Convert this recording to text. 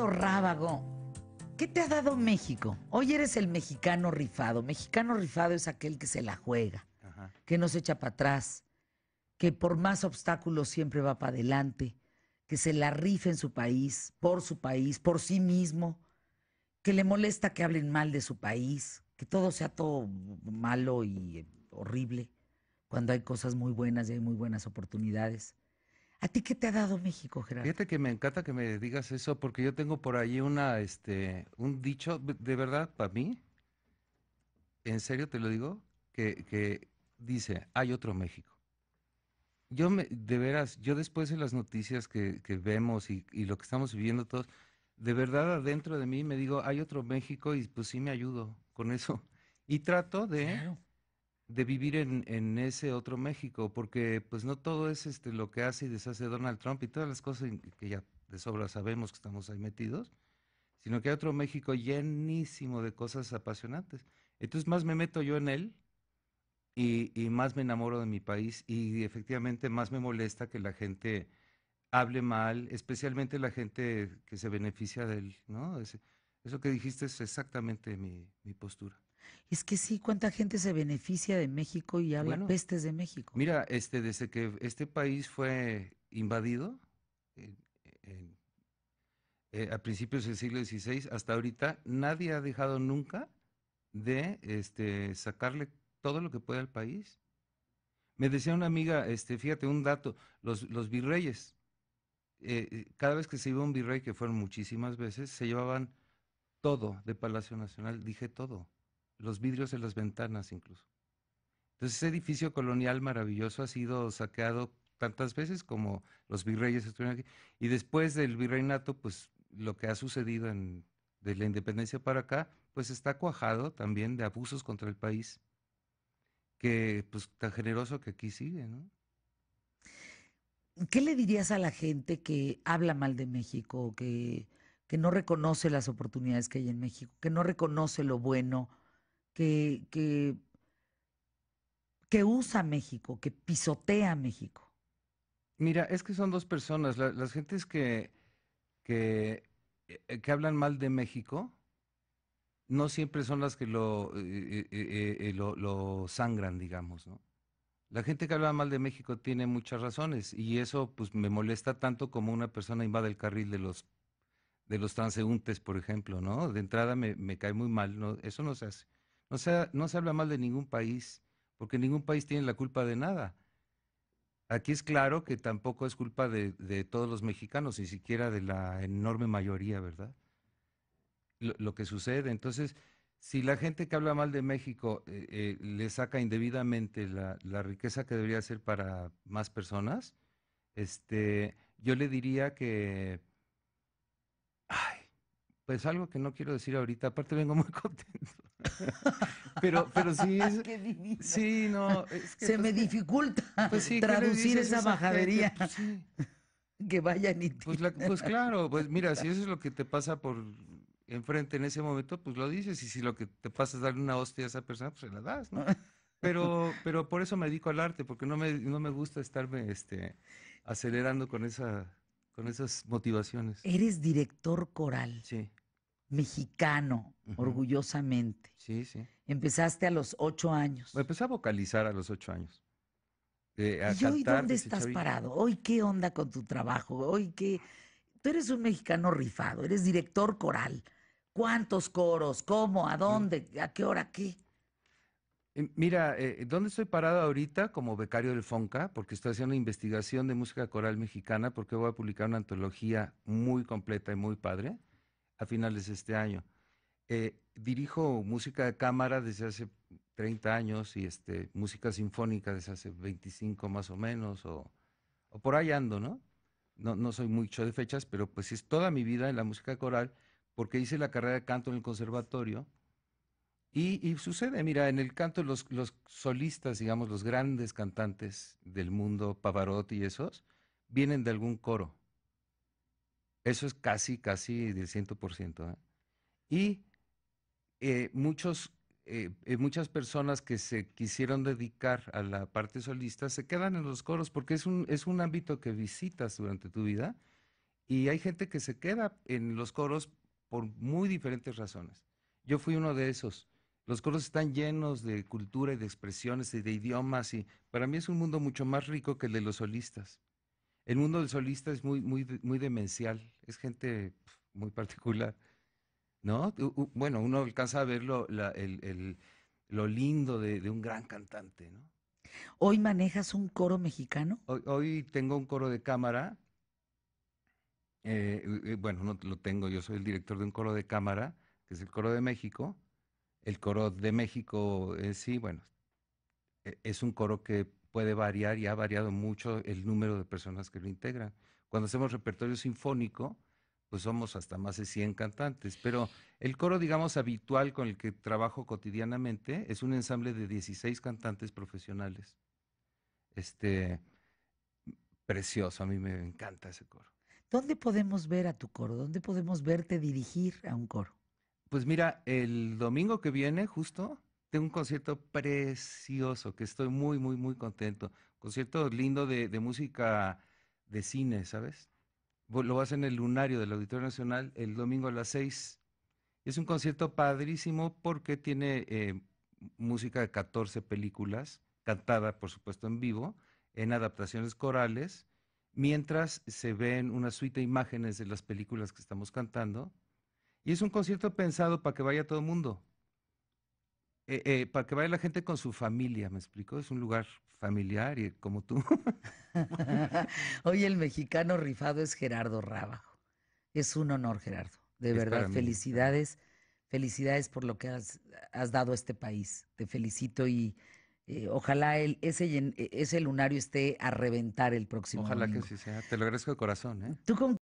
Rábago, ¿qué te ha dado México? Hoy eres el mexicano rifado. Mexicano rifado es aquel que se la juega, que no se echa para atrás, que por más obstáculos siempre va para adelante, que se la rifa en su país, por su país, por sí mismo, que le molesta que hablen mal de su país, que todo sea todo malo y horrible, cuando hay cosas muy buenas y hay muy buenas oportunidades. ¿A ti qué te ha dado México, Gerardo? Fíjate que me encanta que me digas eso porque yo tengo por ahí una, este, un dicho, de verdad, para mí, en serio te lo digo, que, dice, hay otro México. Yo me, de veras, yo después de las noticias que, vemos y, lo que estamos viviendo todos, de verdad adentro de mí me digo, hay otro México y pues sí me ayudo con eso. Y trato de, de vivir en, ese otro México, porque pues no todo es este lo que hace y deshace Donald Trump y todas las cosas que ya de sobra sabemos que estamos ahí metidos, sino que hay otro México llenísimo de cosas apasionantes. Entonces más me meto yo en él y, más me enamoro de mi país y efectivamente más me molesta que la gente hable mal, especialmente la gente que se beneficia de él, ¿no? eso que dijiste es exactamente mi postura. Es que sí, cuánta gente se beneficia de México y habla pestes de México. Mira, este, desde que este país fue invadido eh, a principios del siglo XVI hasta ahorita, nadie ha dejado nunca de este, sacarle todo lo que puede al país. Me decía una amiga, este, fíjate, un dato, los, virreyes, eh, eh, cada vez que se iba un virrey, que fueron muchísimas veces, se llevaban todo de Palacio Nacional, dije todo los vidrios de las ventanas incluso. Entonces ese edificio colonial maravilloso ha sido saqueado tantas veces como los virreyes estuvieron aquí. Y después del virreinato, pues lo que ha sucedido en, de la independencia para acá, pues está cuajado también de abusos contra el país, que pues tan generoso que aquí sigue, ¿no? ¿Qué le dirías a la gente que habla mal de México, que, que no reconoce las oportunidades que hay en México, que no reconoce lo bueno? que, que, usa México, que pisotea México. Mira, es que son dos personas. las gentes que, que, eh, que, hablan mal de México no siempre son las que eh, eh, lo, lo, sangran, digamos, ¿no? La gente que habla mal de México tiene muchas razones y eso pues me molesta tanto como una persona invade el carril de los de los transeúntes, por ejemplo, ¿no? De entrada me, me cae muy mal, ¿no? eso no se hace no se habla mal de ningún país, porque ningún país tiene la culpa de nada. Aquí es claro que tampoco es culpa de, todos los mexicanos, ni siquiera de la enorme mayoría, ¿verdad? Lo, que sucede. Entonces, si la gente que habla mal de México eh, eh, le saca indebidamente la, la, riqueza que debería ser para más personas, este, yo le diría que, ay, pues algo que no quiero decir ahorita, aparte vengo muy contento pero, pero sí es. sí, Se pues me dificulta pues traducir esa majadería. Pues que vayan y. Pues, pues claro, pues mira, si eso es lo que te pasa por enfrente en ese momento, pues lo dices. Y si lo que te pasa es darle una hostia a esa persona, pues se la das, ¿no? Pero, pero por eso me dedico al arte, porque no me, no me gusta estarme este, acelerando con, esa, con esas motivaciones. Eres director coral. Sí mexicano, orgullosamente. Sí, sí. Empezaste a los ocho años. empecé a vocalizar a los ocho años. Eh, ¿Y hoy dónde estás parado? ¿Hoy qué onda con tu trabajo? ¿Hoy qué? Tú eres un mexicano rifado, eres director coral. ¿Cuántos coros? ¿Cómo? ¿A mm. dónde? ¿A qué hora? ¿Qué? Eh, mira, eh, ¿dónde estoy parado ahorita como becario del FONCA? Porque estoy haciendo una investigación de música coral mexicana porque voy a publicar una antología muy completa y muy padre a finales de este año. Eh, dirijo música de cámara desde hace 30 años y este, música sinfónica desde hace 25 más o menos, o, por ahí ando, ¿no? ¿no? No soy mucho de fechas, pero pues es toda mi vida en la música coral, porque hice la carrera de canto en el conservatorio. Y, y sucede, mira, en el canto los, los solistas, digamos, los grandes cantantes del mundo, Pavarotti y esos, vienen de algún coro. Eso es casi, casi del 100%. ciento. ¿eh? Y eh, muchos, eh, muchas personas que se quisieron dedicar a la parte solista se quedan en los coros porque es un, es un ámbito que visitas durante tu vida y hay gente que se queda en los coros por muy diferentes razones. Yo fui uno de esos. Los coros están llenos de cultura y de expresiones y de idiomas y para mí es un mundo mucho más rico que el de los solistas. El mundo del solista es muy, muy, muy demencial, es gente muy particular, ¿no? Bueno, uno alcanza a ver lo, lindo de, un gran cantante, ¿no? ¿Hoy manejas un coro mexicano? Hoy, tengo un coro de cámara. Eh, bueno, no lo tengo, yo soy el director de un coro de cámara, que es el coro de México. El coro de México, eh, sí, bueno, e, es un coro que puede variar y ha variado mucho el número de personas que lo integran. Cuando hacemos repertorio sinfónico, pues somos hasta más de 100 cantantes, pero el coro, digamos, habitual con el que trabajo cotidianamente es un ensamble de 16 cantantes profesionales. Este, precioso, a mí me encanta ese coro. ¿Dónde podemos ver a tu coro? ¿Dónde podemos verte dirigir a un coro? Pues mira, el domingo que viene, justo, tengo un concierto precioso, que estoy muy, muy, muy contento. Concierto lindo de, música de cine, ¿sabes? Lo vas en el Lunario del Auditorio Nacional el domingo a las seis. Es un concierto padrísimo porque tiene eh, música de 14 películas, cantada, por supuesto, en vivo, en adaptaciones corales, mientras se ven una suite de imágenes de las películas que estamos cantando. Y es un concierto pensado para que vaya todo el mundo. Eh, eh, para que vaya la gente con su familia, ¿me explico? Es un lugar familiar y como tú. Hoy el mexicano rifado es Gerardo Rábajo. Es un honor, Gerardo. De verdad, felicidades. Felicidades por lo que has, dado a este país. Te felicito y eh, ojalá el, e, ese, lunario esté a reventar el próximo Ojalá que sí sea. Te lo agradezco de corazón. ¿Tú